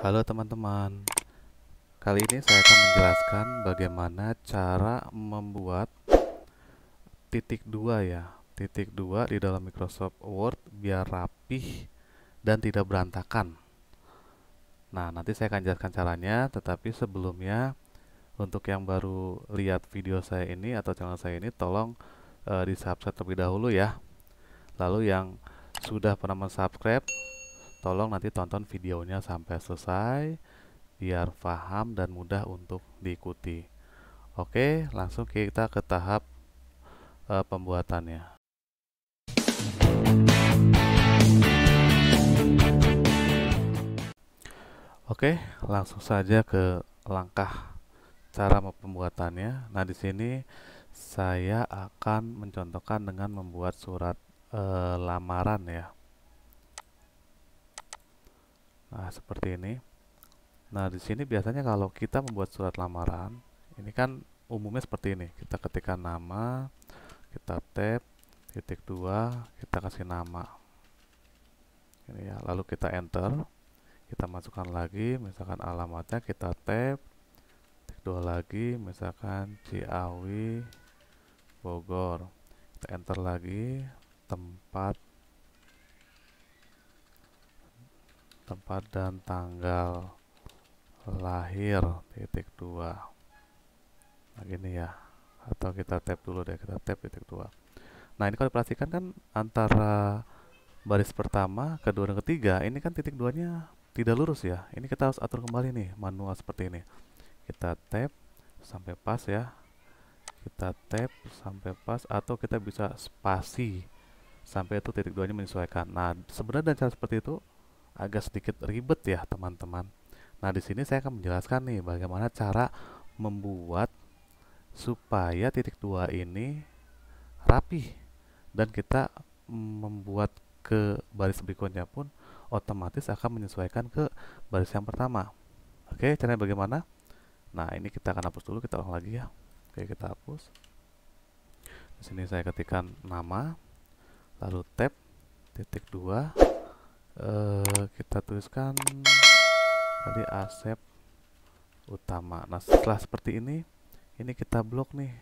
Halo teman-teman Kali ini saya akan menjelaskan bagaimana cara membuat titik dua ya Titik dua di dalam Microsoft Word biar rapih dan tidak berantakan Nah nanti saya akan jelaskan caranya tetapi sebelumnya untuk yang baru lihat video saya ini atau channel saya ini tolong e, di subscribe terlebih dahulu ya Lalu yang sudah pernah mensubscribe Tolong nanti tonton videonya sampai selesai biar paham dan mudah untuk diikuti. Oke, langsung kita ke tahap uh, pembuatannya. Oke, langsung saja ke langkah cara pembuatannya. Nah, di sini saya akan mencontohkan dengan membuat surat e, lamaran ya. Nah, seperti ini. Nah, di sini biasanya kalau kita membuat surat lamaran, ini kan umumnya seperti ini. Kita ketikkan nama, kita tap titik dua, kita kasih nama. Ini ya, lalu kita enter, kita masukkan lagi, misalkan alamatnya kita tap titik dua lagi, misalkan Ciawi, Bogor. Kita enter lagi tempat tempat dan tanggal lahir titik dua begini nah, ya atau kita tap dulu deh kita tap titik dua nah ini kalau diperhatikan kan antara baris pertama kedua dan ketiga ini kan titik duanya tidak lurus ya ini kita harus atur kembali nih manual seperti ini kita tap sampai pas ya kita tap sampai pas atau kita bisa spasi sampai itu titik duanya menyesuaikan nah sebenarnya dan cara seperti itu agak sedikit ribet ya teman-teman. Nah di sini saya akan menjelaskan nih bagaimana cara membuat supaya titik dua ini rapi dan kita membuat ke baris berikutnya pun otomatis akan menyesuaikan ke baris yang pertama. Oke, caranya bagaimana? Nah, ini kita akan hapus dulu, kita ulang lagi ya. Oke, kita hapus. Di sini saya ketikkan nama, lalu tab titik dua Eh, kita tuliskan tadi Asep utama nah setelah seperti ini ini kita blok nih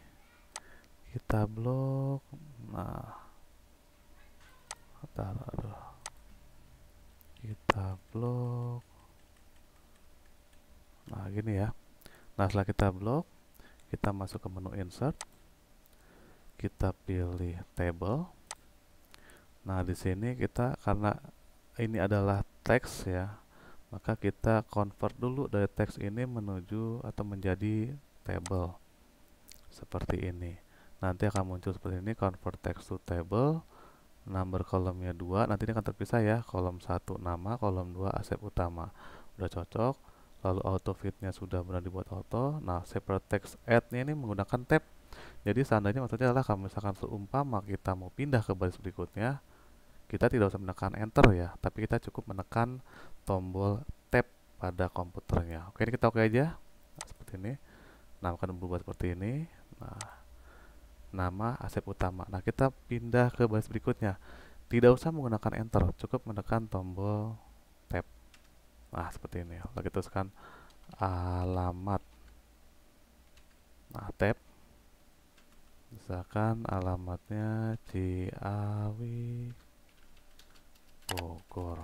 kita blok nah kita blok nah gini ya nah setelah kita blok kita masuk ke menu insert kita pilih table nah di sini kita karena ini adalah teks ya maka kita convert dulu dari teks ini menuju atau menjadi table seperti ini nanti akan muncul seperti ini convert text to table number kolomnya dua. nanti ini akan terpisah ya kolom satu nama kolom dua aset utama udah cocok lalu auto fitnya sudah benar dibuat auto nah separate text add nya ini menggunakan tab jadi seandainya maksudnya adalah kalau misalkan seumpama kita mau pindah ke baris berikutnya kita tidak usah menekan enter ya tapi kita cukup menekan tombol tab pada komputernya oke ini kita oke aja nah, seperti ini nah akan berubah seperti ini nah nama aset utama nah kita pindah ke baris berikutnya tidak usah menggunakan enter cukup menekan tombol tab nah seperti ini lalu kita tekan alamat nah tab misalkan alamatnya Ciawi Bogor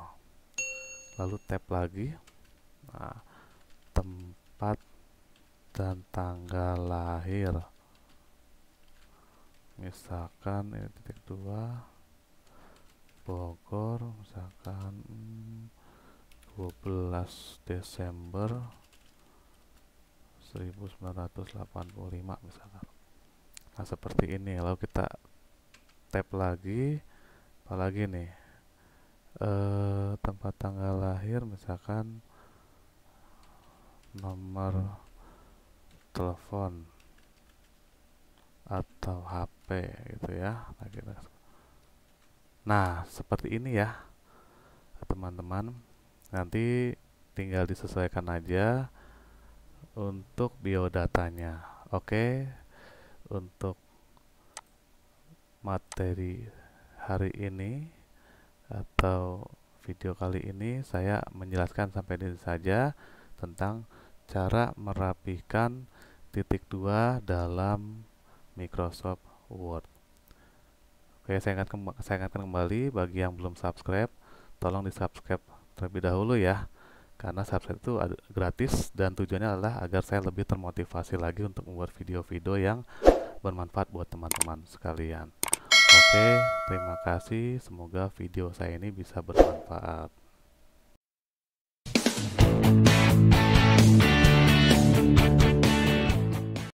lalu tap lagi nah, tempat dan tanggal lahir misalkan ini titik dua Bogor misalkan dua 12 Desember 1985 misalkan nah seperti ini lalu kita tap lagi apalagi nih eh, tempat tanggal lahir misalkan nomor hmm. telepon atau HP gitu ya nah, gitu. nah, seperti ini ya teman-teman nanti tinggal disesuaikan aja untuk biodatanya oke untuk materi hari ini atau video kali ini saya menjelaskan sampai di sini saja tentang cara merapikan titik dua dalam Microsoft Word. Oke, saya ingatkan, saya ingatkan kembali bagi yang belum subscribe, tolong di-subscribe terlebih dahulu ya. Karena subscribe itu gratis dan tujuannya adalah agar saya lebih termotivasi lagi untuk membuat video-video yang bermanfaat buat teman-teman sekalian. Oke, terima kasih. Semoga video saya ini bisa bermanfaat.